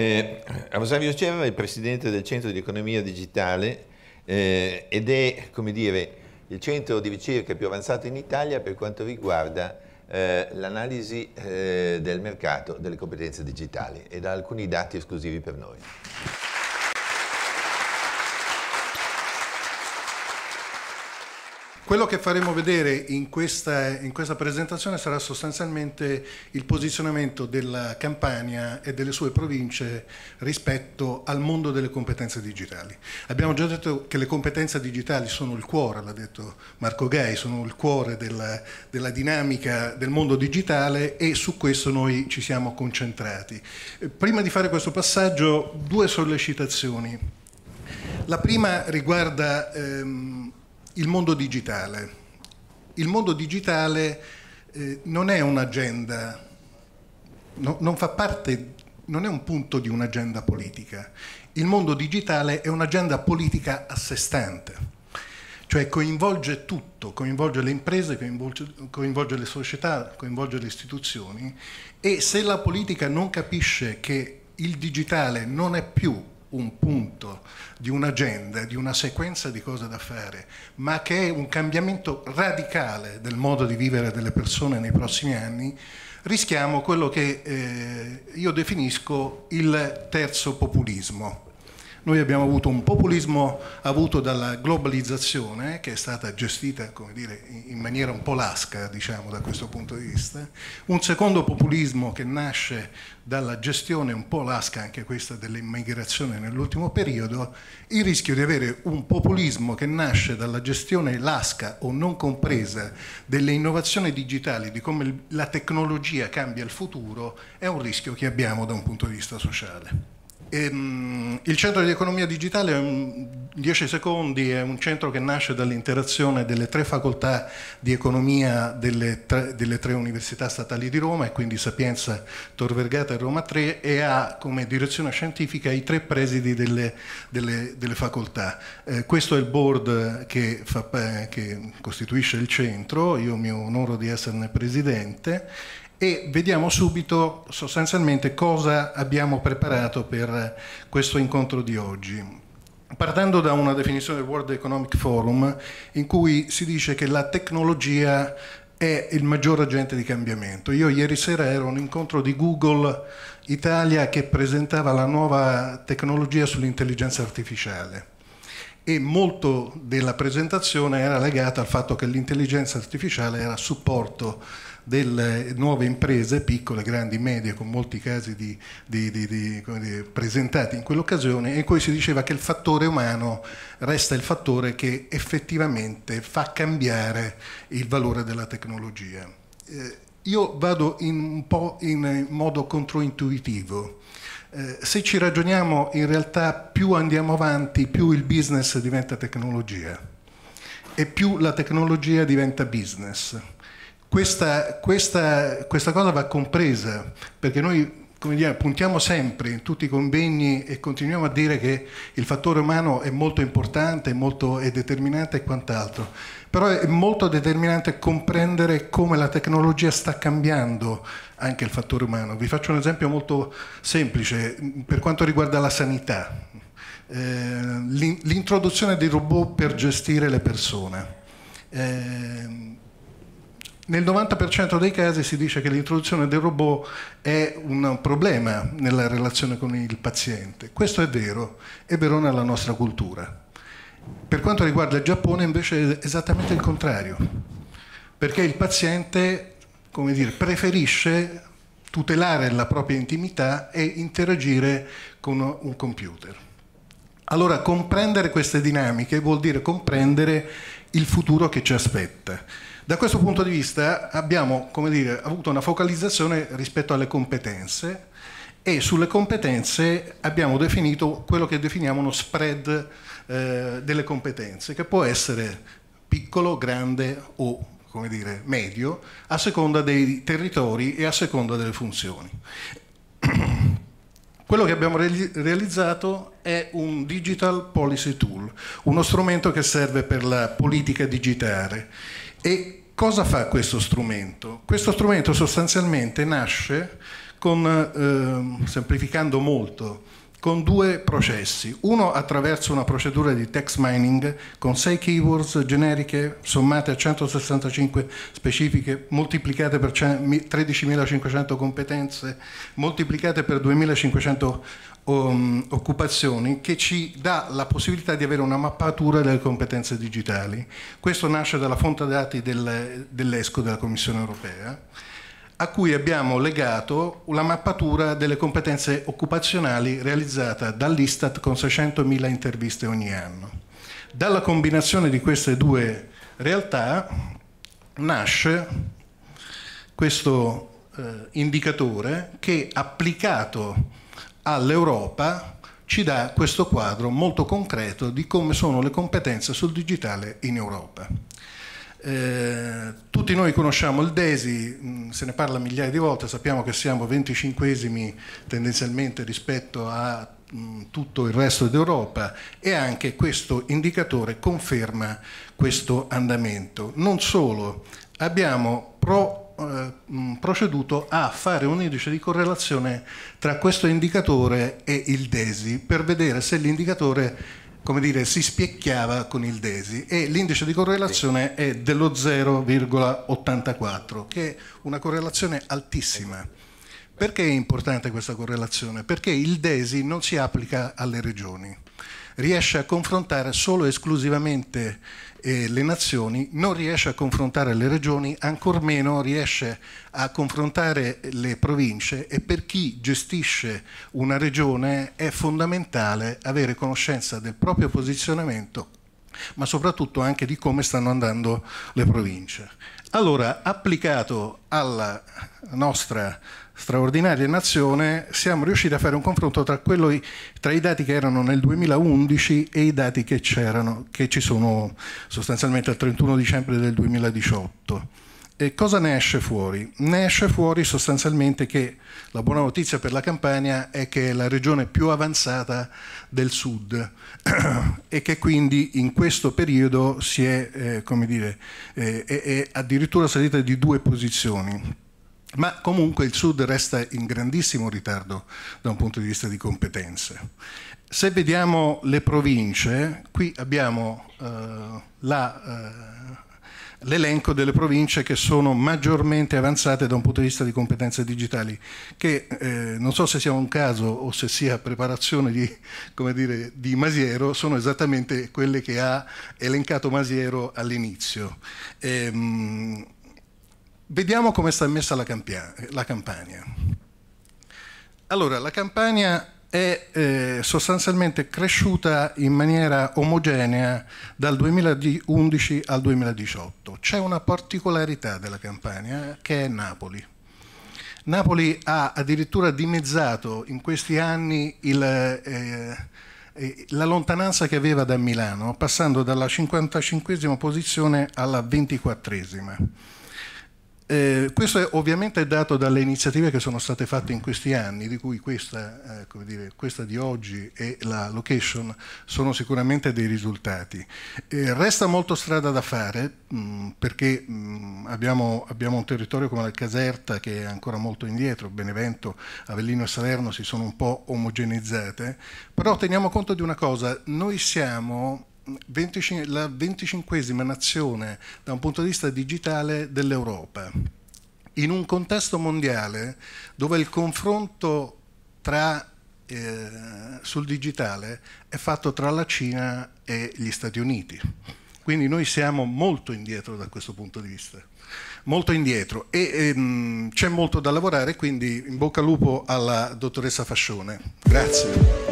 Eh, Rosario Ceva è il presidente del Centro di Economia Digitale eh, ed è, come dire, il centro di ricerca più avanzato in Italia per quanto riguarda eh, l'analisi eh, del mercato delle competenze digitali ed ha alcuni dati esclusivi per noi. Quello che faremo vedere in questa, in questa presentazione sarà sostanzialmente il posizionamento della Campania e delle sue province rispetto al mondo delle competenze digitali. Abbiamo già detto che le competenze digitali sono il cuore, l'ha detto Marco Gai, sono il cuore della, della dinamica del mondo digitale e su questo noi ci siamo concentrati. Prima di fare questo passaggio due sollecitazioni. La prima riguarda ehm, il mondo digitale. Il mondo digitale eh, non è un'agenda, no, non fa parte, non è un punto di un'agenda politica. Il mondo digitale è un'agenda politica a sé stante cioè coinvolge tutto, coinvolge le imprese, coinvolge, coinvolge, le società, coinvolge le istituzioni e se la politica non capisce che il digitale non è più un punto, di un'agenda, di una sequenza di cose da fare, ma che è un cambiamento radicale del modo di vivere delle persone nei prossimi anni, rischiamo quello che eh, io definisco il terzo populismo. Noi abbiamo avuto un populismo avuto dalla globalizzazione che è stata gestita dire, in maniera un po' lasca diciamo, da questo punto di vista, un secondo populismo che nasce dalla gestione un po' lasca anche questa dell'immigrazione nell'ultimo periodo, il rischio di avere un populismo che nasce dalla gestione lasca o non compresa delle innovazioni digitali, di come la tecnologia cambia il futuro, è un rischio che abbiamo da un punto di vista sociale. Ehm, il centro di economia digitale, 10 secondi, è un centro che nasce dall'interazione delle tre facoltà di economia delle tre, delle tre, università statali di Roma, e quindi Sapienza, Tor Vergata e Roma 3, e ha come direzione scientifica i tre presidi delle, delle, delle facoltà. Eh, questo è il board che, fa, eh, che costituisce il centro, io mi onoro di esserne presidente e vediamo subito sostanzialmente cosa abbiamo preparato per questo incontro di oggi. Partendo da una definizione del World Economic Forum in cui si dice che la tecnologia è il maggior agente di cambiamento. Io ieri sera ero a un incontro di Google Italia che presentava la nuova tecnologia sull'intelligenza artificiale e molto della presentazione era legata al fatto che l'intelligenza artificiale era a supporto delle nuove imprese, piccole, grandi, medie, con molti casi di, di, di, dire, presentati in quell'occasione, in cui si diceva che il fattore umano resta il fattore che effettivamente fa cambiare il valore della tecnologia. Eh, io vado in, un po' in eh, modo controintuitivo. Eh, se ci ragioniamo, in realtà più andiamo avanti, più il business diventa tecnologia e più la tecnologia diventa business. Questa, questa, questa cosa va compresa perché noi come dire, puntiamo sempre in tutti i convegni e continuiamo a dire che il fattore umano è molto importante, è molto è determinante e quant'altro, però è molto determinante comprendere come la tecnologia sta cambiando anche il fattore umano. Vi faccio un esempio molto semplice per quanto riguarda la sanità, eh, l'introduzione dei robot per gestire le persone. Eh, nel 90% dei casi si dice che l'introduzione del robot è un problema nella relazione con il paziente. Questo è vero, è vero nella nostra cultura. Per quanto riguarda il Giappone invece è esattamente il contrario, perché il paziente dire, preferisce tutelare la propria intimità e interagire con un computer. Allora comprendere queste dinamiche vuol dire comprendere il futuro che ci aspetta da questo punto di vista abbiamo dire, avuto una focalizzazione rispetto alle competenze e sulle competenze abbiamo definito quello che definiamo uno spread eh, delle competenze, che può essere piccolo, grande o come dire, medio, a seconda dei territori e a seconda delle funzioni. Quello che abbiamo realizzato è un Digital Policy Tool, uno strumento che serve per la politica digitale e Cosa fa questo strumento? Questo strumento sostanzialmente nasce con, ehm, semplificando molto, con due processi, uno attraverso una procedura di text mining con 6 keywords generiche sommate a 165 specifiche, moltiplicate per 13.500 competenze, moltiplicate per 2.500 um, occupazioni, che ci dà la possibilità di avere una mappatura delle competenze digitali. Questo nasce dalla fonte dati del, dell'ESCO, della Commissione europea a cui abbiamo legato la mappatura delle competenze occupazionali realizzata dall'Istat con 600.000 interviste ogni anno. Dalla combinazione di queste due realtà nasce questo eh, indicatore che applicato all'Europa ci dà questo quadro molto concreto di come sono le competenze sul digitale in Europa. Eh, tutti noi conosciamo il DESI, mm, se ne parla migliaia di volte, sappiamo che siamo 25esimi tendenzialmente rispetto a mm, tutto il resto d'Europa e anche questo indicatore conferma questo andamento. Non solo, abbiamo pro, eh, mm, proceduto a fare un indice di correlazione tra questo indicatore e il DESI per vedere se l'indicatore come dire, si spiecchiava con il DESI e l'indice di correlazione è dello 0,84, che è una correlazione altissima. Perché è importante questa correlazione? Perché il DESI non si applica alle regioni riesce a confrontare solo e esclusivamente eh, le nazioni, non riesce a confrontare le regioni, ancor meno riesce a confrontare le province e per chi gestisce una regione è fondamentale avere conoscenza del proprio posizionamento ma soprattutto anche di come stanno andando le province. Allora, applicato alla nostra straordinaria nazione, siamo riusciti a fare un confronto tra, quello, tra i dati che erano nel 2011 e i dati che, che ci sono sostanzialmente al 31 dicembre del 2018. E cosa ne esce fuori? Ne esce fuori sostanzialmente che la buona notizia per la Campania è che è la regione più avanzata del sud e che quindi in questo periodo si è, eh, come dire, eh, è, è addirittura salita di due posizioni. Ma comunque il Sud resta in grandissimo ritardo da un punto di vista di competenze. Se vediamo le province, qui abbiamo eh, la eh, l'elenco delle province che sono maggiormente avanzate da un punto di vista di competenze digitali, che eh, non so se sia un caso o se sia preparazione di, dire, di Masiero, sono esattamente quelle che ha elencato Masiero all'inizio. Ehm, vediamo come sta messa la, Campania. Allora, la Campania è eh, sostanzialmente cresciuta in maniera omogenea dal 2011 al 2018. C'è una particolarità della Campania eh, che è Napoli. Napoli ha addirittura dimezzato in questi anni il, eh, eh la lontananza che aveva da Milano, passando dalla 55 posizione alla 24 eh, questo è ovviamente dato dalle iniziative che sono state fatte in questi anni, di cui questa, eh, dire, questa di oggi e la location sono sicuramente dei risultati. Eh, resta molto strada da fare mh, mm, perché mh, mm, abbiamo, abbiamo, un territorio come la Caserta che è ancora molto indietro, Benevento, Avellino e Salerno si sono un po' omogenizzate, però teniamo conto di una cosa, noi siamo 25, la venticinquesima nazione da un punto di vista digitale dell'Europa, in un contesto mondiale dove il confronto tra, eh, sul digitale è fatto tra la Cina e gli Stati Uniti. Quindi noi siamo molto indietro da questo punto di vista molto indietro e ehm, c'è molto da lavorare, quindi in bocca al lupo alla dottoressa Fascione. Grazie.